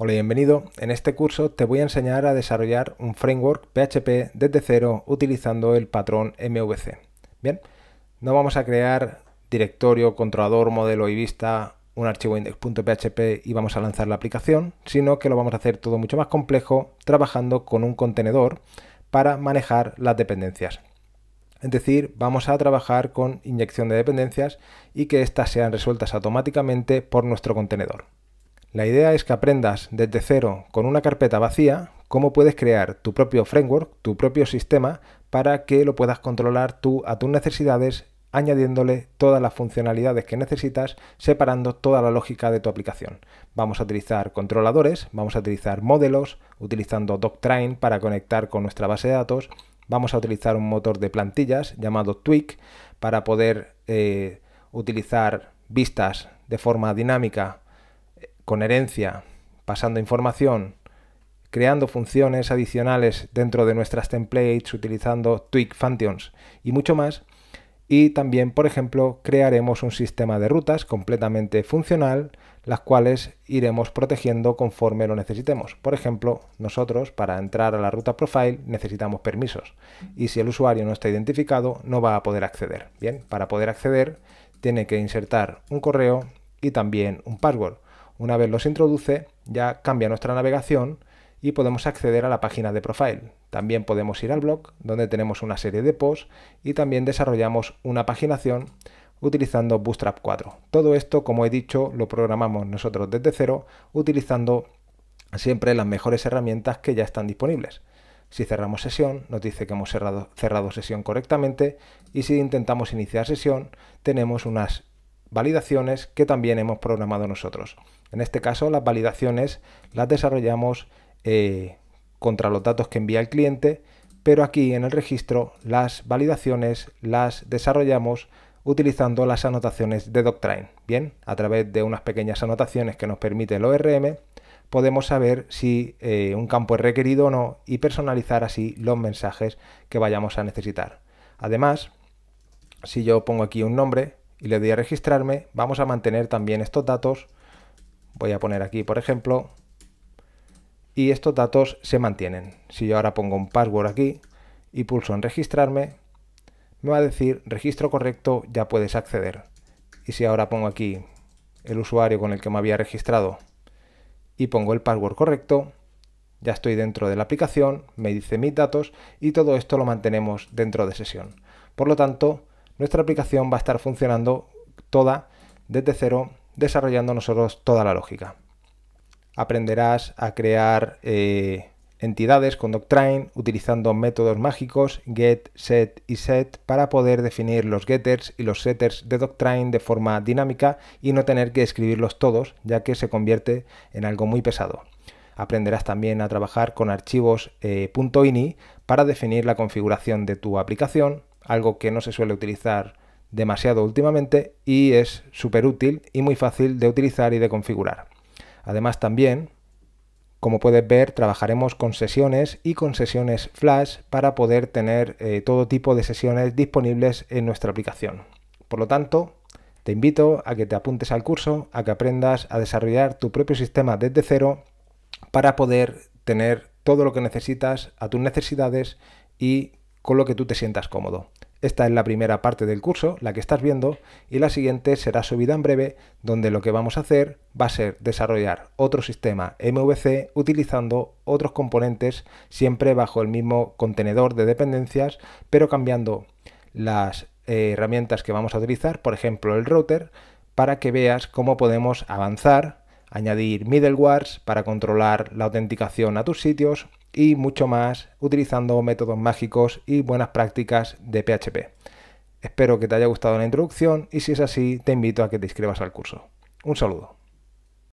Hola y bienvenido. En este curso te voy a enseñar a desarrollar un framework PHP desde cero utilizando el patrón MVC. Bien, no vamos a crear directorio, controlador, modelo y vista, un archivo index.php y vamos a lanzar la aplicación, sino que lo vamos a hacer todo mucho más complejo trabajando con un contenedor para manejar las dependencias. Es decir, vamos a trabajar con inyección de dependencias y que éstas sean resueltas automáticamente por nuestro contenedor. La idea es que aprendas desde cero con una carpeta vacía cómo puedes crear tu propio framework, tu propio sistema, para que lo puedas controlar tú a tus necesidades, añadiéndole todas las funcionalidades que necesitas, separando toda la lógica de tu aplicación. Vamos a utilizar controladores, vamos a utilizar modelos, utilizando Doctrine para conectar con nuestra base de datos, vamos a utilizar un motor de plantillas llamado Tweak para poder eh, utilizar vistas de forma dinámica con herencia, pasando información, creando funciones adicionales dentro de nuestras templates utilizando Twig Functions y mucho más. Y también, por ejemplo, crearemos un sistema de rutas completamente funcional, las cuales iremos protegiendo conforme lo necesitemos. Por ejemplo, nosotros para entrar a la ruta profile necesitamos permisos y si el usuario no está identificado no va a poder acceder. Bien, para poder acceder tiene que insertar un correo y también un password. Una vez los introduce, ya cambia nuestra navegación y podemos acceder a la página de profile. También podemos ir al blog, donde tenemos una serie de posts y también desarrollamos una paginación utilizando Bootstrap 4. Todo esto, como he dicho, lo programamos nosotros desde cero utilizando siempre las mejores herramientas que ya están disponibles. Si cerramos sesión, nos dice que hemos cerrado, cerrado sesión correctamente y si intentamos iniciar sesión, tenemos unas validaciones que también hemos programado nosotros. En este caso, las validaciones las desarrollamos eh, contra los datos que envía el cliente, pero aquí en el registro las validaciones las desarrollamos utilizando las anotaciones de Doctrine. Bien, a través de unas pequeñas anotaciones que nos permite el ORM, podemos saber si eh, un campo es requerido o no y personalizar así los mensajes que vayamos a necesitar. Además, si yo pongo aquí un nombre, y le doy a registrarme, vamos a mantener también estos datos. Voy a poner aquí, por ejemplo, y estos datos se mantienen. Si yo ahora pongo un password aquí y pulso en registrarme, me va a decir registro correcto, ya puedes acceder. Y si ahora pongo aquí el usuario con el que me había registrado y pongo el password correcto, ya estoy dentro de la aplicación, me dice mis datos y todo esto lo mantenemos dentro de sesión. Por lo tanto, nuestra aplicación va a estar funcionando toda desde cero, desarrollando nosotros toda la lógica. Aprenderás a crear eh, entidades con Doctrine utilizando métodos mágicos get, set y set para poder definir los getters y los setters de Doctrine de forma dinámica y no tener que escribirlos todos, ya que se convierte en algo muy pesado. Aprenderás también a trabajar con archivos eh, .ini para definir la configuración de tu aplicación, algo que no se suele utilizar demasiado últimamente y es súper útil y muy fácil de utilizar y de configurar. Además también, como puedes ver, trabajaremos con sesiones y con sesiones flash para poder tener eh, todo tipo de sesiones disponibles en nuestra aplicación. Por lo tanto, te invito a que te apuntes al curso, a que aprendas a desarrollar tu propio sistema desde cero para poder tener todo lo que necesitas a tus necesidades y con lo que tú te sientas cómodo. Esta es la primera parte del curso, la que estás viendo, y la siguiente será subida en breve, donde lo que vamos a hacer va a ser desarrollar otro sistema MVC utilizando otros componentes siempre bajo el mismo contenedor de dependencias, pero cambiando las eh, herramientas que vamos a utilizar, por ejemplo el router, para que veas cómo podemos avanzar añadir middlewares para controlar la autenticación a tus sitios y mucho más utilizando métodos mágicos y buenas prácticas de PHP. Espero que te haya gustado la introducción y si es así te invito a que te inscribas al curso. Un saludo.